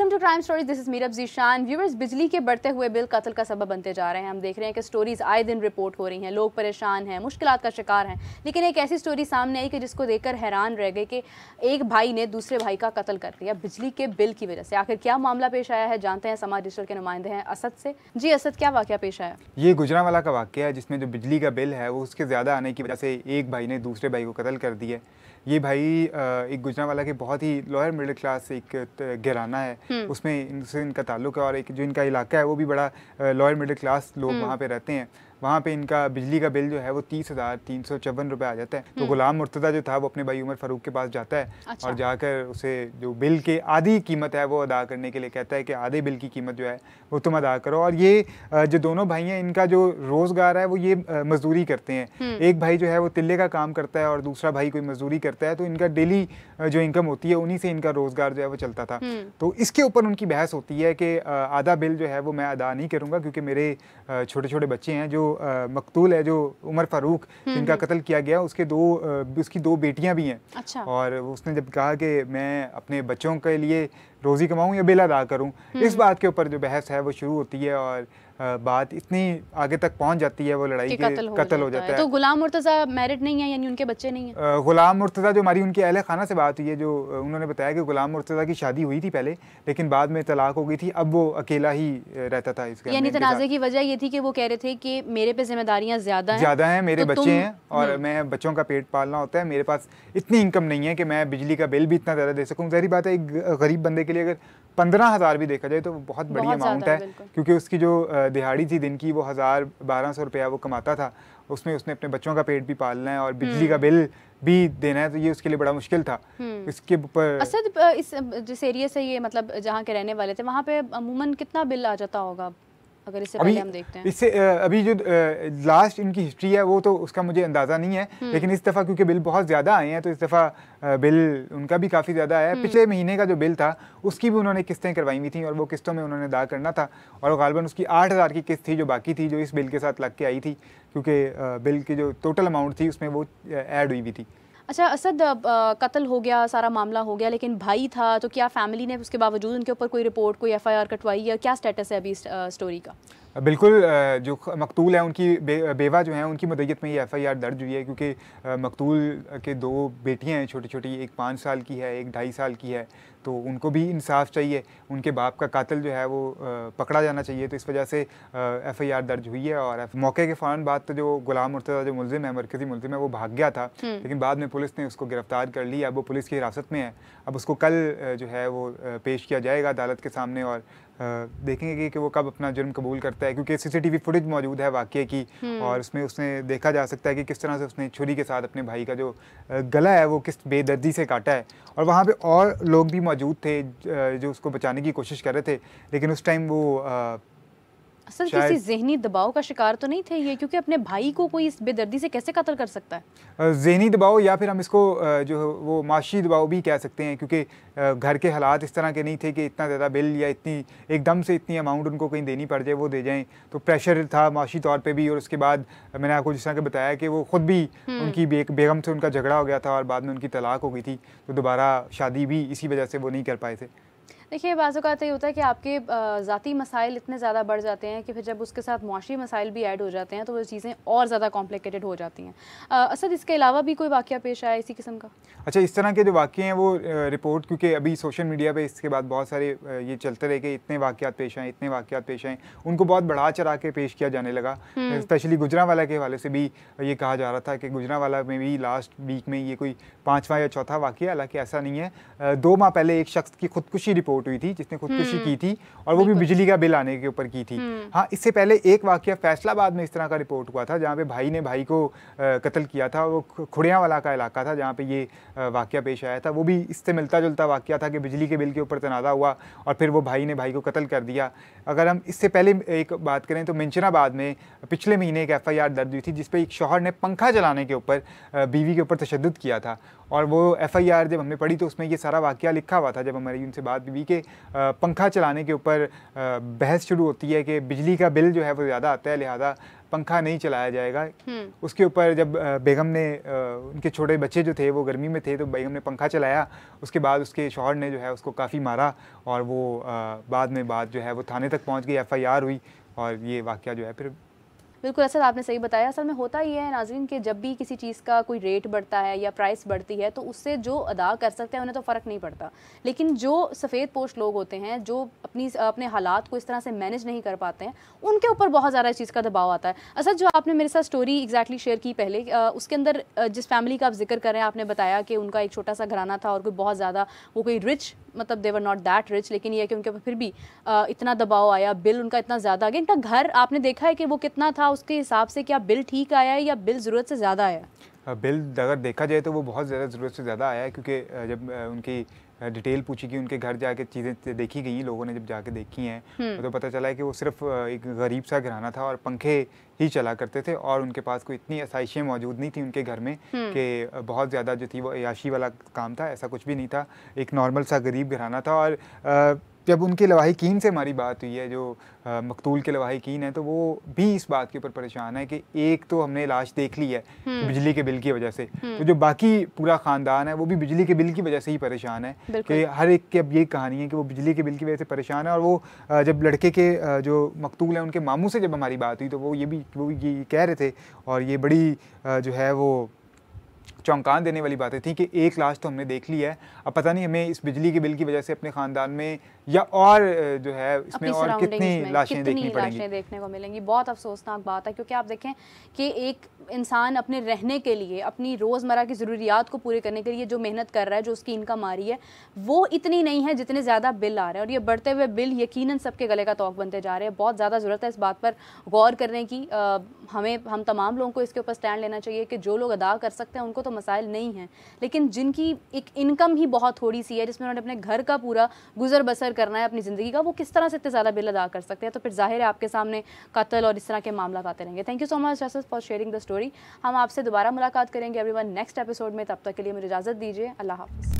Welcome to crime stories this is Meerab Zeeshan viewers बिजली के बढ़ते हुए बिल कत्ल का सबब बनते जा रहे हैं हम देख रहे हैं कि स्टोरीज आए दिन रिपोर्ट हो रही हैं लोग परेशान हैं मुश्किलात का शिकार हैं लेकिन एक ऐसी स्टोरी सामने आई कि जिसको देखकर हैरान रह गए कि एक भाई ने दूसरे भाई का कत्ल कर दिया बिजली के बिल की वजह से आखिर क्या मामला पेश आया है जानते हैं समाज डिजिटल के नुमाइंदे हैं असद से जी असद क्या वाक्य पेश आया ये गुजरावाला का वाक्य है जिसमें जो बिजली का बिल है वो उसके ज़्यादा आने की वजह से एक भाई ने दूसरे भाई को कत्ल कर दिया ये भाई एक गुजरावाला के बहुत ही लोअर मिडिल क्लास एक घराना है हम्म। उसमें इनसे इनका ताल्लुक है और एक जो इनका इलाका है वो भी बड़ा लोअर मिडिल क्लास लोग हम्म। वहाँ पे रहते हैं वहाँ पे इनका बिजली का बिल जो है वो तीस हज़ार तीन सौ चौवन रुपये आ जाता है तो हम्म। गुलाम मुर्तदा जो था वो अपने भाई उमर फारूक के पास जाता है अच्छा। और जाकर उसे जो बिल के आधी कीमत है वो अदा करने के लिए कहता है कि आधे बिल की कीमत जो है वो तुम अदा करो और ये जो दोनों भाई हैं इनका जो रोज़गार है वो ये मजदूरी करते हैं हम्म। एक भाई जो है वो तिल्ले का काम करता है और दूसरा भाई कोई मजदूरी करता है तो इनका डेली जो इनकम होती है उन्हीं से इनका रोज़गार जो है वो चलता था हम्म। तो इसके ऊपर उनकी बहस होती है कि आधा बिल जो है वो मैं अदा नहीं करूँगा क्योंकि मेरे छोटे छोटे बच्चे हैं जो मकतूल है जो उमर फारूक हम्म, जिनका हम्म। कत्ल किया गया उसके दो उसकी दो बेटियां भी हैं अच्छा। और उसने जब कहा कि मैं अपने बच्चों के लिए रोज़ी कमाऊँ या बिल अदा करूँ हम्म। इस बात के ऊपर जो बहस है वो शुरू होती है और बात इतनी आगे तक पहुंच जाती है वो लड़ाई के कत्ल हो, हो जाता है तो गुलाम मुर्तज़ा मैरिड नहीं है यानी उनके बच्चे नहीं है गुलाम मुर्तज़ा जो हमारी उनके अहल खाना से बात हुई है जो उन्होंने बताया कि गुलाम मुर्तज़ा की शादी हुई थी पहले लेकिन बाद में तलाक हो गई थी अब वो अकेला ही रहता था इसके यानी तनाज़े की वजह ये थी कि वो कह रहे थे कि मेरे पे जिम्मेदारियाँ ज़्यादा ज़्यादा हैं मेरे तो बच्चे हैं और हम्म। मैं बच्चों का पेट पालना होता है मेरे पास इतनी इनकम नहीं है कि मैं बिजली का बिल भी इतना ज़्यादा दे सकूँ जहरी बात है एक गरीब बंदे के लिए अगर पंद्रह हज़ार भी देखा जाए तो वो बहुत बड़ी अमाउंट है क्योंकि उसकी जो दिहाड़ी थी दिन की वो हज़ार बारह सौ रुपया वो कमाता था उसमें उसने अपने बच्चों का पेट भी पालना है और बिजली का हम्म। बिल भी देना है तो ये उसके लिए बड़ा मुश्किल था हम्म। इसके ऊपर असद इस जिस एरिया से ये मतलब जहाँ के रहने वाले थे वहाँ पे अमूमन कितना बिल आ जाता होगा अगर इससे पहले हम देखते हैं इससे अभी जो लास्ट इनकी हिस्ट्री है वो तो उसका मुझे अंदाज़ा नहीं है हम्म। लेकिन इस दफ़ा क्योंकि बिल बहुत ज़्यादा आए हैं तो इस दफ़ा बिल उनका भी काफ़ी ज़्यादा आया हम्म। पिछले महीने का जो बिल था उसकी भी उन्होंने किस्तें करवाई हुई थी और वो किस्तों में उन्होंने अदा करना था और गालबन उसकी आठ हज़ार की किस्त थी जो बाकी थी जो इस बिल के साथ लग के आई थी क्योंकि बिल की जो टोटल अमाउंट थी उसमें वो ऐड हुई हुई थी अच्छा असद कत्ल हो गया सारा मामला हो गया लेकिन भाई था तो क्या फैमिली ने उसके बावजूद उनके ऊपर कोई रिपोर्ट कोई एफआईआर कटवाई या क्या स्टेटस है अभी स्टोरी का बिल्कुल जो मकतूल हैं उनकी बे, बेवा जो हैं उनकी मदयत में ये एफआईआर दर्ज हुई है क्योंकि मकतूल के दो बेटियां हैं छोटी छोटी एक पाँच साल की है एक ढाई साल की है तो उनको भी इंसाफ चाहिए उनके बाप का कातिल जो है वो पकड़ा जाना चाहिए तो इस वजह से एफ आई आर दर्ज हुई है और मौके के फ़ौरन बाद तो जो गुलाम मुर्तजा जो मुलिम है मरकज़ी मुलिम है वो भाग गया था हम्म। लेकिन बाद में पुलिस ने उसको गिरफ्तार कर लिया अब वो पुलिस की हिरासत में है अब उसको कल जो है वो पेश किया जाएगा अदालत के सामने और देखेंगे कि, कि वो कब अपना जुर्म कबूल करता है क्योंकि सीसीटीवी फुटेज मौजूद है वाक्य की हम्म। और उसमें उसने देखा जा सकता है कि किस तरह से उसने छुरी के साथ अपने भाई का जो गला है वो किस बेदर्दी से काटा है और वहाँ पे और लोग भी मौजूद थे जो उसको बचाने की कोशिश कर रहे थे लेकिन उस टाइम वो असल किसी जहनी दबाव का शिकार तो नहीं थे ये क्योंकि अपने भाई को कोई इस बेदर्दी से कैसे कतल कर सकता है जहनी दबाव या फिर हम इसको जो वो माशी दबाव भी कह सकते हैं क्योंकि घर के हालात इस तरह के नहीं थे कि इतना ज़्यादा बिल या इतनी एकदम से इतनी अमाउंट उनको कहीं देनी पड़ जाए वो दे जाएँ तो प्रेशर था माशी तौर पर भी और उसके बाद मैंने आपको जिस तरह के बताया कि वो ख़ुद भी हम्म। उनकी बेगम से उनका झगड़ा हो गया था और बाद में उनकी तलाक हो गई थी तो दोबारा शादी भी इसी वजह से वो नहीं कर पाए थे देखिए तो ये होता है कि आपके ज़ाती मसाइल इतने ज़्यादा बढ़ जाते हैं कि फिर जब उसके साथ मुआशी मसाइल भी ऐड हो जाते हैं तो वो चीज़ें और ज़्यादा कॉम्प्लिकेटेड हो जाती हैं असद इसके अलावा भी कोई वाक्य पेश आया इसी किस्म का अच्छा इस तरह के जो वाक्य हैं वो रिपोर्ट क्योंकि अभी सोशल मीडिया पर इसके बाद बहुत सारे ये चलते रहे कि इतने वाक़ पेश आए इतने वाक़ पेश आए उनको बहुत बढ़ा चढ़ा के पेश किया जाने लगा हम्म। स्पेशली गुजरावाला के हवाले से भी ये कहा जा रहा था कि गुजरावाला में भी लास्ट वीक में ये कोई पाँचवा या चौथा वाक्य हालाँकि ऐसा नहीं है दो माह पहले एक शख्स की खुदकुशी रिपोर्ट रिपोर्ट हुई थी जिसने खुदकुशी हम्म। की थी और वो भी बिजली का बिल आने के ऊपर की थी हम्म। हाँ इससे पहले एक वाक्य फैसलाबाद में इस तरह का रिपोर्ट हुआ था जहाँ पे भाई ने भाई को कत्ल किया था वो खुड़िया वाला का इलाका था जहाँ पे ये वाक्य पेश आया था वो भी इससे मिलता जुलता वाक्य था कि बिजली के बिल के ऊपर तनाज़ा हुआ और फिर वो भाई ने भाई को कत्ल कर दिया अगर हम इससे पहले एक बात करें तो मिंचनाबाद में पिछले महीने एक एफ दर्ज हुई थी जिसपे एक शोहर ने पंखा चलाने के ऊपर बीवी के ऊपर तशद किया था और वो एफआईआर जब हमने पढ़ी तो उसमें ये सारा वाक़ लिखा हुआ था जब हमारी उनसे बात भी कि पंखा चलाने के ऊपर बहस शुरू होती है कि बिजली का बिल जो है वो ज़्यादा आता है लिहाजा पंखा नहीं चलाया जाएगा हम्म। उसके ऊपर जब बेगम ने उनके छोटे बच्चे जो थे वो गर्मी में थे तो बेगम ने पंखा चलाया उसके बाद उसके शोहर ने जो है उसको काफ़ी मारा और वो बाद में बाद जो है वो थाने तक पहुँच गई एफ़ हुई और ये वाक़ जो है फिर बिल्कुल असद आपने सही बताया असल में होता ही है नाजरीन कि जब भी किसी चीज़ का कोई रेट बढ़ता है या प्राइस बढ़ती है तो उससे जो अदा कर सकते हैं उन्हें तो फ़र्क नहीं पड़ता लेकिन जो सफ़ेद पोष लोग होते हैं जो अपनी अपने हालात को इस तरह से मैनेज नहीं कर पाते हैं उनके ऊपर बहुत ज़्यादा इस चीज़ का दबाव आता है असद जो आपने मेरे साथ स्टोरी एग्जैक्टली शेयर की पहले उसके अंदर जिस फैमिली का आप जिक्र कर रहे हैं आपने बताया कि उनका एक छोटा सा घराना था और कोई बहुत ज़्यादा वो कोई रिच मतलब देवर नॉट दैट रिच लेकिन ये कि उनके ऊपर फिर भी आ, इतना दबाव आया बिल उनका इतना ज़्यादा आ गया इनका घर आपने देखा है कि वो कितना था उसके हिसाब से क्या बिल ठीक आया है या बिल ज़रूरत से ज़्यादा आया बिल अगर देखा जाए तो वो बहुत ज़्यादा ज़रूरत से ज़्यादा आया है क्योंकि जब उनकी डिटेल पूछी कि उनके घर जाके चीज़ें देखी गई लोगों ने जब जाके देखी हैं हम्म। तो, तो पता चला है कि वो सिर्फ एक गरीब सा घराना था और पंखे ही चला करते थे और उनके पास कोई इतनी आसाइशें मौजूद नहीं थी उनके घर में हम्म। कि बहुत ज़्यादा जो थी वो याशी वाला काम था ऐसा कुछ भी नहीं था एक नॉर्मल सा गरीब घराना था और जब उनके लवाहिकीन से हमारी बात हुई है जो आ, मकतूल के लवाहिकीन है तो वो भी इस बात के ऊपर परेशान है कि एक तो हमने लाश देख ली है हम्म। बिजली के बिल की वजह से हम्म। तो जो बाकी पूरा ख़ानदान है वो भी बिजली के बिल की वजह से ही परेशान है कि हर एक की अब ये कहानी है कि वो बिजली के बिल की वजह से परेशान है और वो जब लड़के के जो मकतूल है उनके मामू से जब हमारी बात हुई तो वो ये भी वो ये कह रहे थे और ये बड़ी जो है वो चौंकान देने वाली बातें थी कि एक लाश तो हमने देख ली है अब पता नहीं हमें इस बिजली के बिल की वजह से अपने ख़ानदान में या और जो है इसमें और कितनी लाशें देखनी लाशें देखने को मिलेंगी बहुत अफसोसनाक बात है क्योंकि आप देखें कि एक इंसान अपने रहने के लिए अपनी रोज़मर्रा की ज़रूरियात को पूरे करने के लिए जो मेहनत कर रहा है जो उसकी इनकम आ रही है वो इतनी नहीं है जितने ज़्यादा बिल आ रहे हैं और ये बढ़ते हुए बिल यकीन सबके गले का तोक बनते जा रहे हैं बहुत ज़्यादा ज़रूरत है इस बात पर गौर करने की हमें हम तमाम लोगों को इसके ऊपर स्टैंड लेना चाहिए कि जो लोग अदा कर सकते हैं उनको तो तो मसाइल नहीं हैं लेकिन जिनकी एक इनकम ही बहुत थोड़ी सी है जिसमें उन्होंने अपने घर का पूरा गुजर बसर करना है अपनी ज़िंदगी का वो किस तरह से इतने ज़्यादा बिल अदा कर सकते हैं तो फिर जाहिर है आपके सामने कत्ल और इस तरह के मामला आते रहेंगे थैंक यू सो मच जसस फॉर शेयरिंग द स्टोरी हम आपसे दोबारा मुलाकात करेंगे एवरीवन नेक्स्ट एपिसोड में तब तक के लिए मुझे इजाज़त दीजिए अल्लाह हाफ़